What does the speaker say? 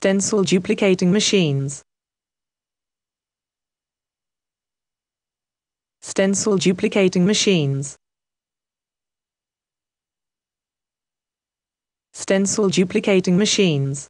stencil duplicating machines. Stencil duplicating machines. Stencil duplicating machines.